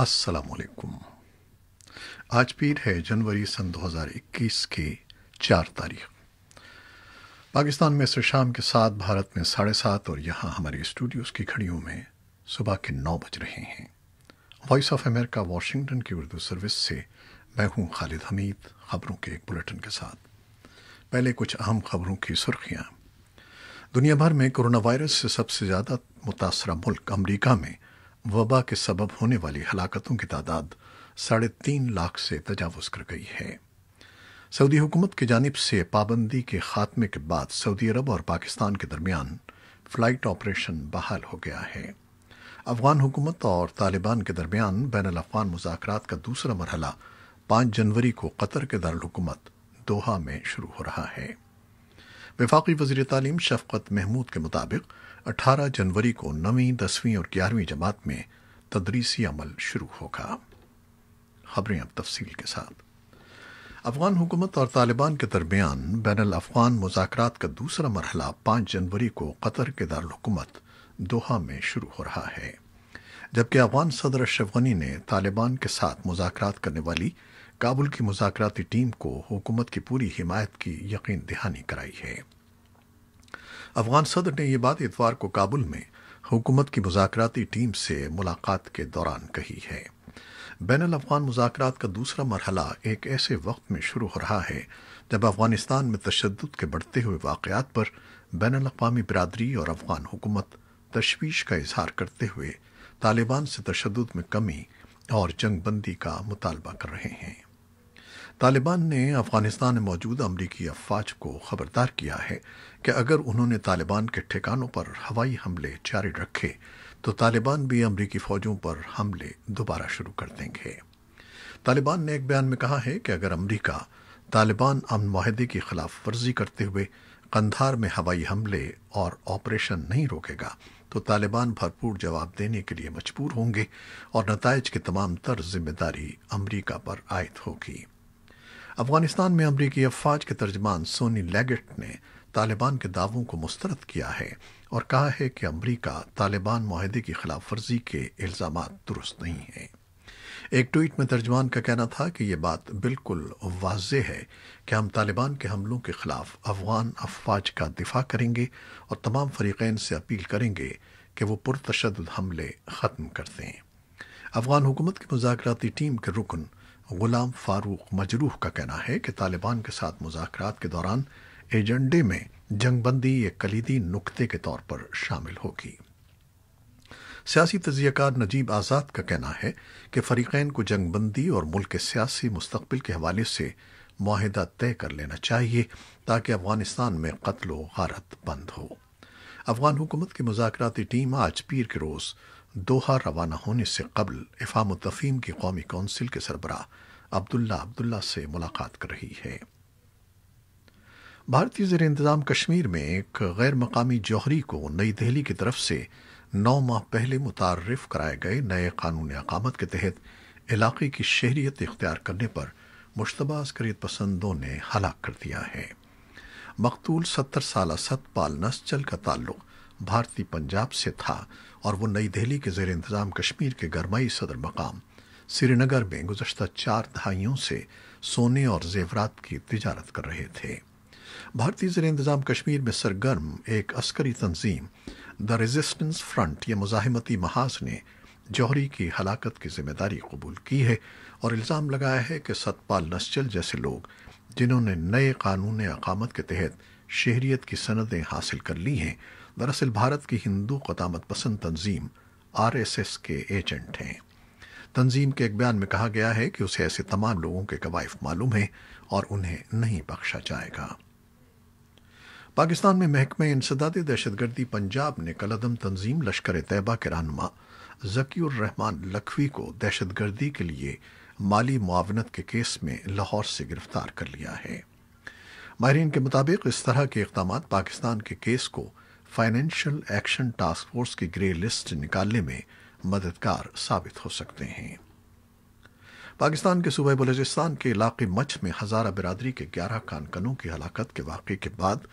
السلام علیکم آج پیر ہے جنوری سن دو ہزار اکیس کی چار تاریخ پاکستان میں سے شام کے ساتھ بھارت میں ساڑھے سات اور یہاں ہمارے اسٹوڈیوز کی کھڑیوں میں صبح کے نو بج رہے ہیں وائس آف امریکہ واشنگٹن کی اردو سروس سے میں ہوں خالد حمید خبروں کے ایک بلٹن کے ساتھ پہلے کچھ اہم خبروں کی سرخیاں دنیا بھر میں کرونا وائرس سے سب سے زیادہ متاثرہ ملک امریکہ میں وبا کے سبب ہونے والی ہلاکتوں کی تعداد ساڑھے تین لاکھ سے تجاوز کر گئی ہے سعودی حکومت کی جانب سے پابندی کے خاتمے کے بعد سعودی عرب اور پاکستان کے درمیان فلائٹ آپریشن بحال ہو گیا ہے افغان حکومت اور طالبان کے درمیان بین الافغان مذاکرات کا دوسرا مرحلہ پانچ جنوری کو قطر کے دارالحکومت دوحہ میں شروع ہو رہا ہے وفاقی وزیر تعلیم شفقت محمود کے مطابق اٹھارہ جنوری کو نویں دسویں اور گیارہویں جماعت میں تدریسی عمل شروع ہوگا افغان حکومت اور طالبان کے درمیان بین الافغان مذاکرات کا دوسرا مرحلہ پانچ جنوری کو قطر کے دارالحکومت دوحہ میں شروع ہو رہا ہے جبکہ افغان صدر اشرف غنی نے طالبان کے ساتھ مذاکرات کرنے والی کابل کی مذاکراتی ٹیم کو حکومت کی پوری حمایت کی یقین دہانی کرائی ہے افغان صدر نے یہ بات اتوار کو کابل میں حکومت کی مذاکراتی ٹیم سے ملاقات کے دوران کہی ہے بین الافغان مذاکرات کا دوسرا مرحلہ ایک ایسے وقت میں شروع ہو رہا ہے جب افغانستان میں تشدد کے بڑھتے ہوئے واقعات پر بین الاقوامی برادری اور افغان حکومت تشویش کا اظہار کرتے ہوئے طالبان سے تشدد میں کمی اور جنگ بندی کا مطالبہ کر رہے ہیں طالبان نے افغانستان میں موجود امریکی افواج کو خبردار کیا ہے کہ اگر انہوں نے طالبان کے ٹھکانوں پر ہوائی حملے جاری رکھے تو طالبان بھی امریکی فوجوں پر حملے دوبارہ شروع کر دیں گے طالبان نے ایک بیان میں کہا ہے کہ اگر امریکہ طالبان امن معاہدے کی خلاف ورزی کرتے ہوئے قندھار میں ہوائی حملے اور آپریشن نہیں روکے گا تو طالبان بھرپور جواب دینے کے لیے مجبور ہوں گے اور نتائج کی تمام تر ذمہ داری امریکہ پر عائد ہوگی افغانستان میں امریکی افواج کے ترجمان سونی لیگٹ نے طالبان کے دعووں کو مسترد کیا ہے اور کہا ہے کہ امریکہ طالبان معاہدے کی خلاف ورزی کے الزامات درست نہیں ہیں ایک ٹویٹ میں ترجمان کا کہنا تھا کہ یہ بات بالکل واضح ہے کہ ہم طالبان کے حملوں کے خلاف افغان افواج کا دفاع کریں گے اور تمام فریقین سے اپیل کریں گے کہ وہ پرتشدد حملے ختم کر دیں افغان حکومت کی مذاکراتی ٹیم کے رکن غلام فاروق مجروح کا کہنا ہے کہ طالبان کے ساتھ مذاکرات کے دوران ایجنڈے میں جنگ بندی کلیدی نقطے کے طور پر شامل ہوگی سیاسی تجزیہ کار نجیب آزاد کا کہنا ہے کہ فریقین کو جنگ بندی اور ملک کے سیاسی مستقبل کے حوالے سے معاہدہ طے کر لینا چاہیے تاکہ افغانستان میں قتل و غارت بند ہو افغان حکومت کی مذاکراتی ٹیم آج پیر کے روز دوہا روانہ ہونے سے قبل افام و تفیم کی قومی کونسل کے سربراہ عبداللہ عبداللہ سے ملاقات کر رہی ہے بھارتی زیر انتظام کشمیر میں ایک غیر مقامی جوہری کو نئی دہلی کی طرف سے نو ماہ پہلے متعارف کرائے گئے نئے قانون اقامت کے تحت علاقے کی شہریت اختیار کرنے پر مشتبہ عسکریت پسندوں نے ہلاک کر دیا ہے مقتول ستر سالہ ست پال نسچل کا تعلق بھارتی پنجاب سے تھا اور وہ نئی دہلی کے زیر انتظام کشمیر کے گرمائی صدر مقام سری نگر میں گزشتہ چار دہائیوں سے سونے اور زیورات کی تجارت کر رہے تھے بھارتی زیر انتظام کشمیر میں سرگرم ایک عسکری تنظیم دا ریزسٹنس فرنٹ یا مزاحمتی محاذ نے جوہری کی ہلاکت کی ذمہ داری قبول کی ہے اور الزام لگایا ہے کہ ستپال نسچل جیسے لوگ جنہوں نے نئے قانون اقامت کے تحت شہریت کی سندیں حاصل کر لی ہیں دراصل بھارت کی ہندو قدامت پسند تنظیم آر ایس ایس کے ایجنٹ ہیں تنظیم کے ایک بیان میں کہا گیا ہے کہ اسے ایسے تمام لوگوں کے قوائف معلوم ہیں اور انہیں نہیں بخشا جائے گا پاکستان میں محکمہ انسداد دہشت گردی پنجاب نے کلعدم تنظیم لشکر طیبہ کے رہنما ذکی الرحمان لکھوی کو دہشت گردی کے لیے مالی معاونت کے کیس میں لاہور سے گرفتار کر لیا ہے ماہرین کے مطابق اس طرح کے اقدامات پاکستان کے کیس کو فائنینشل ایکشن ٹاسک فورس کی گرے لسٹ نکالنے میں مددگار ثابت ہو سکتے ہیں پاکستان کے صوبہ بلوچستان کے علاقے مچھ میں ہزارہ برادری کے گیارہ کان کنوں کی ہلاکت کے واقعے کے بعد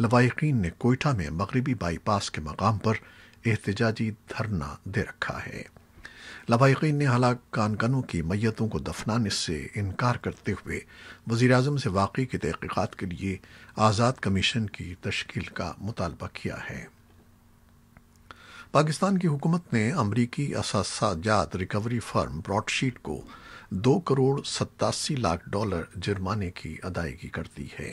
لوائقین نے کوئٹہ میں مغربی بائی پاس کے مقام پر احتجاجی دھرنا دے رکھا ہے لبائقین نے ہلاک کانکنوں کی میتوں کو دفنانے سے انکار کرتے ہوئے وزیراعظم سے واقعی کی تحقیقات کے لیے آزاد کمیشن کی تشکیل کا مطالبہ کیا ہے پاکستان کی حکومت نے امریکی اثاثہ جات ریکوری فرم براڈ شیٹ کو دو کروڑ ستاسی لاکھ ڈالر جرمانے کی ادائیگی کر دی ہے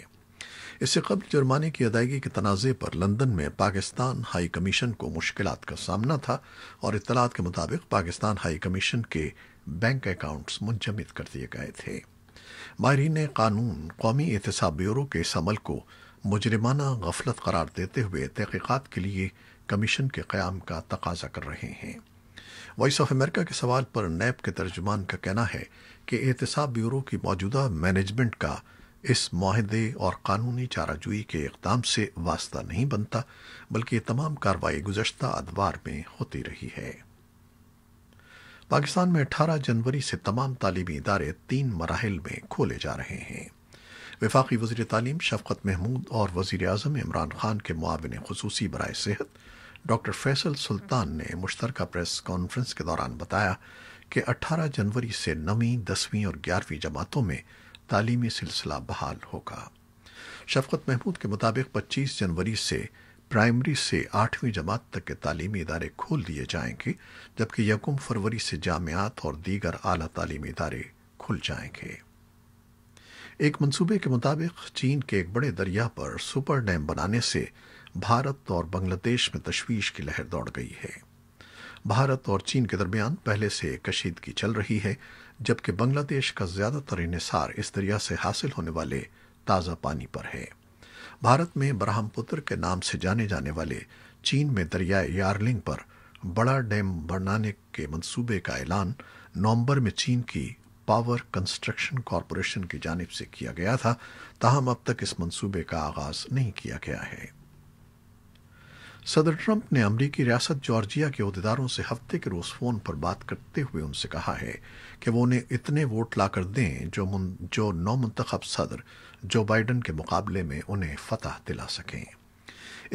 اس سے قبل جرمانے کی ادائیگی کے تنازع پر لندن میں پاکستان ہائی کمیشن کو مشکلات کا سامنا تھا اور اطلاعات کے مطابق پاکستان ہائی کمیشن کے بینک اکاؤنٹس منجمد کر دیے گئے تھے ماہرین قانون قومی احتساب بیورو کے اس عمل کو مجرمانہ غفلت قرار دیتے ہوئے تحقیقات کے لیے کمیشن کے قیام کا تقاضا کر رہے ہیں وائس آف امریکہ کے سوال پر نیب کے ترجمان کا کہنا ہے کہ احتساب بیورو کی موجودہ مینجمنٹ کا اس معاہدے اور قانونی چارہ جوئی کے اقدام سے واسطہ نہیں بنتا بلکہ یہ تمام کارروائی گزشتہ ادوار میں ہوتی رہی ہے پاکستان میں اٹھارہ جنوری سے تمام تعلیمی ادارے تین مراحل میں کھولے جا رہے ہیں وفاقی وزیر تعلیم شفقت محمود اور وزیر اعظم عمران خان کے معاون خصوصی برائے صحت ڈاکٹر فیصل سلطان نے مشترکہ پریس کانفرنس کے دوران بتایا کہ اٹھارہ جنوری سے نویں دسویں اور گیارہویں جماعتوں میں تعلیمی سلسلہ بحال ہوگا شفقت محمود کے مطابق پچیس جنوری سے پرائمری سے آٹھویں جماعت تک کے تعلیمی ادارے کھول دیے جائیں گے جبکہ یکم فروری سے جامعات اور دیگر اعلی تعلیمی ادارے کھل جائیں گے ایک منصوبے کے مطابق چین کے ایک بڑے دریا پر سپر ڈیم بنانے سے بھارت اور بنگلہ دیش میں تشویش کی لہر دوڑ گئی ہے بھارت اور چین کے درمیان پہلے سے کشیدگی چل رہی ہے جبکہ بنگلہ دیش کا زیادہ تر انحصار اس دریا سے حاصل ہونے والے تازہ پانی پر ہے بھارت میں برہم پتر کے نام سے جانے جانے والے چین میں دریائے یارلنگ پر بڑا ڈیم بنانے کے منصوبے کا اعلان نومبر میں چین کی پاور کنسٹرکشن کارپوریشن کی جانب سے کیا گیا تھا تاہم اب تک اس منصوبے کا آغاز نہیں کیا گیا ہے صدر ٹرمپ نے امریکی ریاست جارجیا کے عہدیداروں سے ہفتے کے روز فون پر بات کرتے ہوئے ان سے کہا ہے کہ وہ انہیں اتنے ووٹ لا کر دیں جو من جو نو منتخب صدر جو بائیڈن کے مقابلے میں انہیں فتح دلا سکیں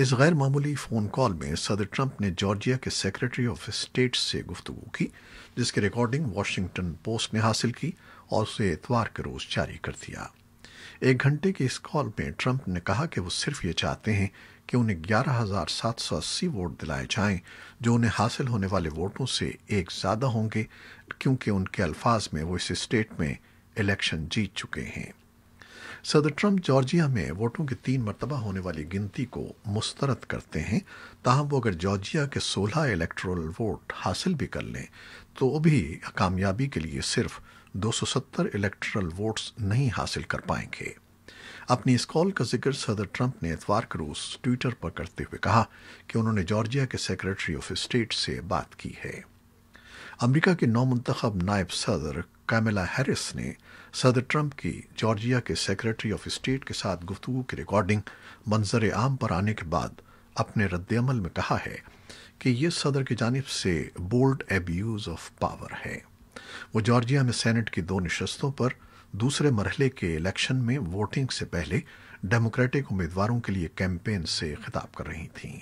اس غیر معمولی فون کال میں صدر ٹرمپ نے جارجیا کے سیکرٹری آف اسٹیٹ سے گفتگو کی جس کی ریکارڈنگ واشنگٹن پوسٹ نے حاصل کی اور اسے اتوار کے روز جاری کر دیا ایک گھنٹے کے اس کال میں ٹرمپ نے کہا کہ وہ صرف یہ چاہتے ہیں کہ انہیں گیارہ ہزار سات سو اسی ووٹ دلائے جائیں جو انہیں حاصل ہونے والے ووٹوں سے ایک زیادہ ہوں گے کیونکہ ان کے الفاظ میں وہ اس اسٹیٹ میں الیکشن جیت چکے ہیں صدر ٹرمپ جارجیا میں ووٹوں کی تین مرتبہ ہونے والی گنتی کو مسترد کرتے ہیں تاہم وہ اگر جارجیا کے سولہ الیکٹرل ووٹ حاصل بھی کر لیں تو بھی کامیابی کے لیے صرف دو سو ستر الیکٹرل ووٹس نہیں حاصل کر پائیں گے اپنی اس کال کا ذکر صدر ٹرمپ نے اتوار کے روز ٹویٹر پر کرتے ہوئے کہا کہ انہوں نے جارجیا کے سیکرٹری آف اسٹیٹ سے بات کی ہے امریکہ کے نو منتخب نائب صدر کیملا ہیرس نے صدر ٹرمپ کی جارجیا کے سیکرٹری آف اسٹیٹ کے ساتھ گفتگو کی ریکارڈنگ منظر عام پر آنے کے بعد اپنے رد عمل میں کہا ہے کہ یہ صدر کی جانب سے بولڈ ایبیوز آف پاور ہے وہ جارجیا میں سینٹ کی دو نشستوں پر دوسرے مرحلے کے الیکشن میں ووٹنگ سے پہلے ڈیموکریٹک امیدواروں کے لیے کیمپین سے خطاب کر رہی تھیں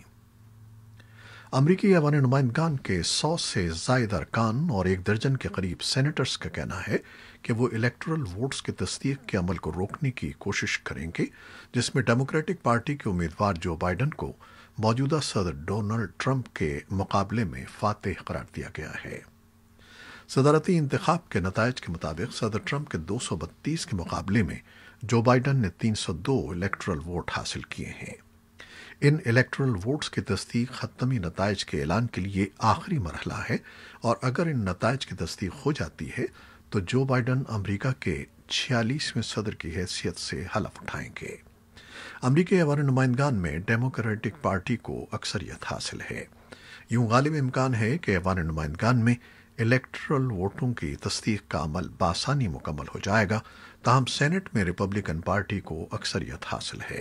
امریکی عوام نمائندگان کے سو سے زائد ارکان اور ایک درجن کے قریب سینیٹرز کا کہنا ہے کہ وہ الیکٹرل ووٹس کی تصدیق کے عمل کو روکنے کی کوشش کریں گے جس میں ڈیموکریٹک پارٹی کے امیدوار جو بائیڈن کو موجودہ صدر ڈونلڈ ٹرمپ کے مقابلے میں فاتح قرار دیا گیا ہے صدارتی انتخاب کے نتائج کے مطابق صدر ٹرمپ کے دو سو بتیس کے مقابلے میں جو بائیڈن نے تین سو دو الیکٹرل ووٹ حاصل کیے ہیں ان الیکٹرل ووٹس کی تصدیق ختمی نتائج کے اعلان کے لیے آخری مرحلہ ہے اور اگر ان نتائج کی تصدیق ہو جاتی ہے تو جو بائیڈن امریکہ کے چھیالیسویں صدر کی حیثیت سے حلف اٹھائیں گے امریکی ایوان نمائندگان میں ڈیموکریٹک پارٹی کو اکثریت حاصل ہے یوں غالب امکان ہے کہ ایوان نمائندگان میں الیکٹرل ووٹوں کی تصدیق کا عمل بآسانی مکمل ہو جائے گا تاہم سینٹ میں ریپبلکن پارٹی کو اکثریت حاصل ہے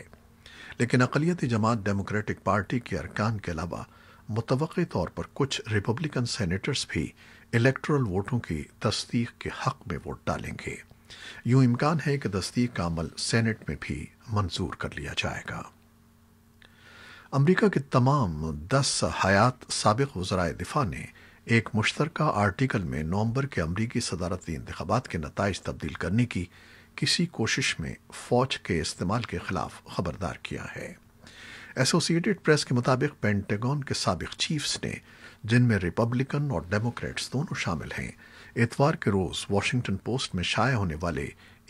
لیکن اقلیتی جماعت ڈیموکریٹک پارٹی کے ارکان کے علاوہ متوقع طور پر کچھ ریپبلکن سینیٹرز بھی الیکٹرل ووٹوں کی تصدیق کے حق میں ووٹ ڈالیں گے یوں امکان ہے کہ تصدیق کا عمل سینٹ میں بھی منظور کر لیا جائے گا امریکہ کے تمام دس حیات سابق وزرائے دفاع نے ایک مشترکہ آرٹیکل میں نومبر کے امریکی صدارتی انتخابات کے نتائج تبدیل کرنے کی کسی کوشش میں فوج کے استعمال کے خلاف خبردار کیا ہے ایسوسیٹڈ پریس کے مطابق پینٹیگون کے سابق چیفز نے جن میں ریپبلکن اور ڈیموکریٹس دونوں شامل ہیں اتوار کے روز واشنگٹن پوسٹ میں شائع ہونے والے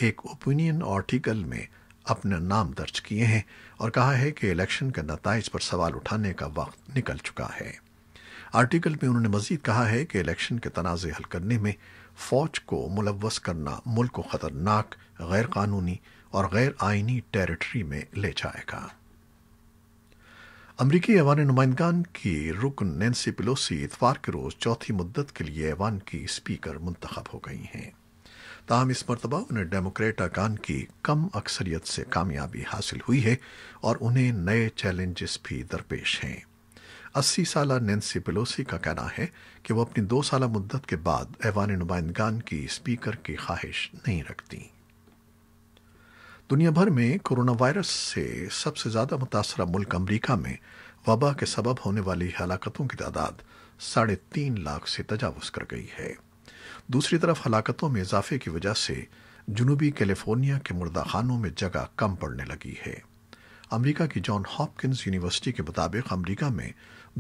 ایک اوپینین آرٹیکل میں اپنے نام درج کیے ہیں اور کہا ہے کہ الیکشن کے نتائج پر سوال اٹھانے کا وقت نکل چکا ہے آرٹیکل میں انہوں نے مزید کہا ہے کہ الیکشن کے تنازع حل کرنے میں فوج کو ملوث کرنا ملک کو خطرناک غیر قانونی اور غیر آئینی ٹریٹری میں لے جائے گا امریکی ایوان نمائندگان کی رکن نینسی پلوسی اتوار کے روز چوتھی مدت کے لیے ایوان کی اسپیکر منتخب ہو گئی ہیں تاہم اس مرتبہ انہیں ڈیموکریٹ اکان کی کم اکثریت سے کامیابی حاصل ہوئی ہے اور انہیں نئے چیلنجز بھی درپیش ہیں اسی سالہ نینسی پلوسی کا کہنا ہے کہ وہ اپنی دو سالہ مدت کے بعد ایوان نمائندگان کی اسپیکر کی خواہش نہیں رکھتی دنیا بھر میں کرونا وائرس سے سب سے زیادہ متاثرہ ملک امریکہ میں وبا کے سبب ہونے والی ہلاکتوں کی تعداد ساڑھے تین لاکھ سے تجاوز کر گئی ہے دوسری طرف ہلاکتوں میں اضافے کی وجہ سے جنوبی کیلیفورنیا کے مردہ خانوں میں جگہ کم پڑنے لگی ہے امریکہ کی جان ہاپکنز یونیورسٹی کے مطابق امریکہ میں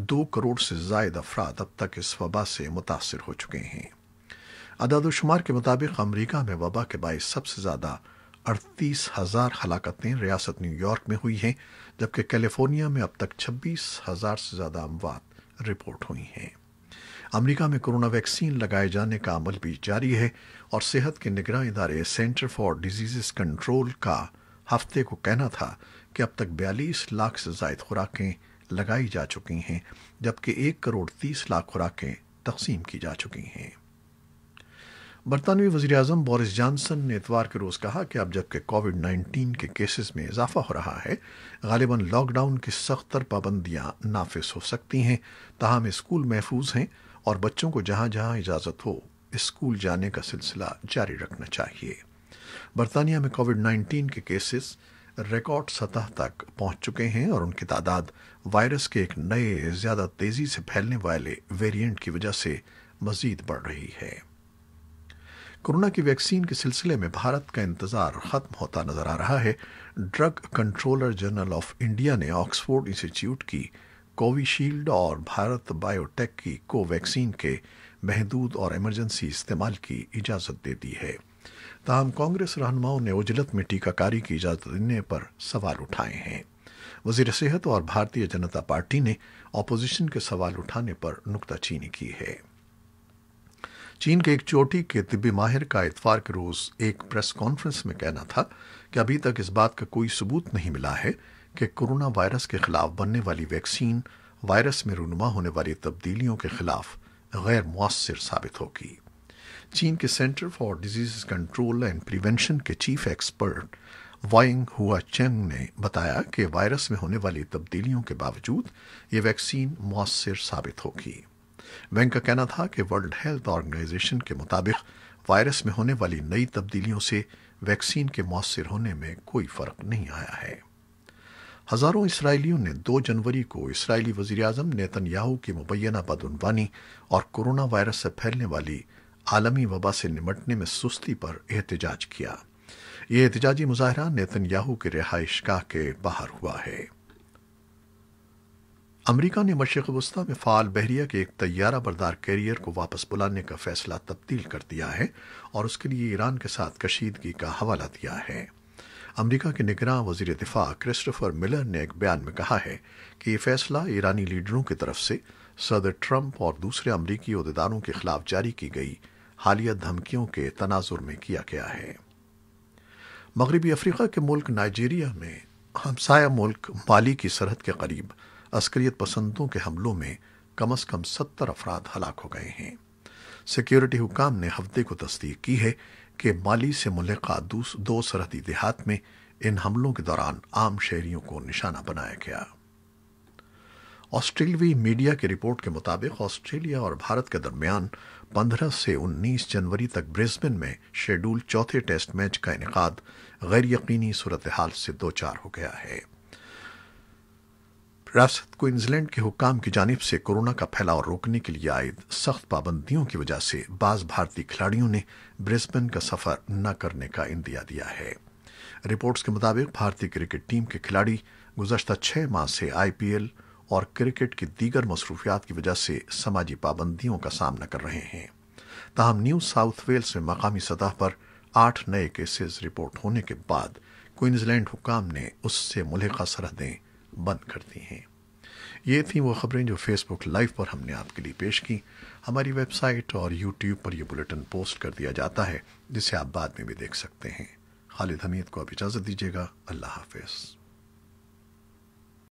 دو کروڑ سے زائد افراد اب تک اس وبا سے متاثر ہو چکے ہیں اداد و شمار کے مطابق امریکہ میں وبا کے باعث سب سے زیادہ اڑتیس ہزار ہلاکتیں ریاست نیو یارک میں ہوئی ہیں جبکہ کیلیفورنیا میں اب تک چھبیس ہزار سے زیادہ اموات رپورٹ ہوئی ہیں امریکہ میں کرونا ویکسین لگائے جانے کا عمل بھی جاری ہے اور صحت کے نگراں ادارے سینٹر فار ڈیزیز کنٹرول کا ہفتے کو کہنا تھا کہ اب تک بیالیس لاکھ سے زائد خوراکیں لگائی جا چکی ہیں جبکہ ایک کروڑ تیس لاکھ خوراکیں تقسیم کی جا چکی ہیں برطانوی وزیراعظم بورس جانسن نے اتوار کے روز کہا کہ اب جبکہ کووڈ نائنٹین کے کیسز میں اضافہ ہو رہا ہے غالباً لاک ڈاؤن کی سخت تر پابندیاں نافذ ہو سکتی ہیں تاہم اسکول محفوظ ہیں اور بچوں کو جہاں جہاں اجازت ہو اسکول جانے کا سلسلہ جاری رکھنا چاہیے برطانیہ میں کووڈ نائنٹین کے کیسز ریکارڈ سطح تک پہنچ چکے ہیں اور ان کی تعداد وائرس کے ایک نئے زیادہ تیزی سے پھیلنے والے ویریئنٹ کی وجہ سے مزید بڑھ رہی ہے کورونا کی ویکسین کے سلسلے میں بھارت کا انتظار ختم ہوتا نظر آ رہا ہے drug controller general of India نے آکسفورڈ انسٹیٹیوٹ کی کوویشیلڈ اور بھارت بائیو ٹیک کی کو ویکسین کے محدود اور ایمرجنسی استعمال کی اجازت دے دی ہے تاہم کانگریس رہنماؤں نے اجلت میں ٹیکہ کاری کی اجازت دینے پر سوال اٹھائے ہیں وزیر صحت اور بھارتی جنتا پارٹی نے اپوزیشن کے سوال اٹھانے پر نکتہ چینی کی ہے چین کے ایک چوٹی کے طبی ماہر کا اتوار کے روز ایک پریس کانفرنس میں کہنا تھا کہ ابھی تک اس بات کا کوئی ثبوت نہیں ملا ہے کہ کرونا وائرس کے خلاف بننے والی ویکسین وائرس میں رونما ہونے والی تبدیلیوں کے خلاف غیر مؤثر ثابت ہوگی چین کے centre for disease control and prevention کے chief expert Wang Hua Cheng نے بتایا کہ وائرس میں ہونے والی تبدیلیوں کے باوجود یہ ویکسین مؤثر ثابت ہوگی وینگ کا کہنا تھا کہ ورلڈ ہیلتھ آرگنائزیشن کے مطابق وائرس میں ہونے والی نئی تبدیلیوں سے ویکسین کے مؤثر ہونے میں کوئی فرق نہیں آیا ہے ہزاروں اسرائیلیوں نے دو جنوری کو اسرائیلی وزیر اعظم نیتن یاہو کی مبینہ بدعنوانی اور کورونا وائرس سے پھیلنے والی عالمی وبا سے نمٹنے میں سستی پر احتجاج کیا یہ احتجاجی مظاہرہ نیتن یاہو کے رہائش گاہ کے باہر ہوا ہے امریکہ نے مشرق مشرقستہ میں فعال بحریہ کے ایک طیارہ بردار کیریئر کو واپس بلانے کا فیصلہ تبدیل کر دیا ہے اور اس کے لیے ایران کے ساتھ کشیدگی کا حوالہ دیا ہے امریکہ کے نگراں وزیر دفاع کرسٹفر ملر نے ایک بیان میں کہا ہے کہ یہ فیصلہ ایرانی لیڈروں کی طرف سے صدر ٹرمپ اور دوسرے امریکی عہدیداروں کے خلاف جاری کی گئی حالیہ دھمکیوں کے تناظر میں کیا گیا ہے مغربی افریقہ کے ملک نائجیریا میں ہمسایہ ملک مالی کی سرحد کے قریب عسکریت پسندوں کے حملوں میں کم از کم ستر افراد ہلاک ہو گئے ہیں سیکیورٹی حکام نے ہفتے کو تصدیق کی ہے کہ مالی سے ملحقہ دو سرحدی دیہات میں ان حملوں کے دوران عام شہریوں کو نشانہ بنایا گیا آسٹریلوی میڈیا کی رپورٹ کے مطابق آسٹریلیا اور بھارت کے درمیان پندرہ سے انیس جنوری تک بریزبن میں شیڈول چوتھے ٹیسٹ میچ کا انعقاد غیر یقینی صورتحال سے دو چار ہو گیا ہے ریاست کو کے حکام کی جانب سے کورونا کا پھیلاؤ روکنے کے لیے عائد سخت پابندیوں کی وجہ سے بعض بھارتی کھلاڑیوں نے برسبن کا سفر نہ کرنے کا اندیا دیا ہے رپورٹس کے مطابق بھارتی کرکٹ ٹیم کے کھلاڑی گزشتہ چھ ماہ سے آئی پی ایل اور کرکٹ کی دیگر مصروفیات کی وجہ سے سماجی پابندیوں کا سامنا کر رہے ہیں تاہم نیو ساؤتھ ویلز میں مقامی سطح پر آٹھ نئے کیسز رپورٹ ہونے کے بعد کوئنز لینڈ حکام نے اس سے ملحقہ سرحدیں بند کر دی ہیں یہ تھیں وہ خبریں جو فیس بک لائیو پر ہم نے آپ کے لیے پیش کی ہماری ویب سائٹ اور یوٹیوب پر یہ بلیٹن پوسٹ کر دیا جاتا ہے جسے آپ بعد میں بھی دیکھ سکتے ہیں خالد حمید کو اجازت گا اللہ حافظ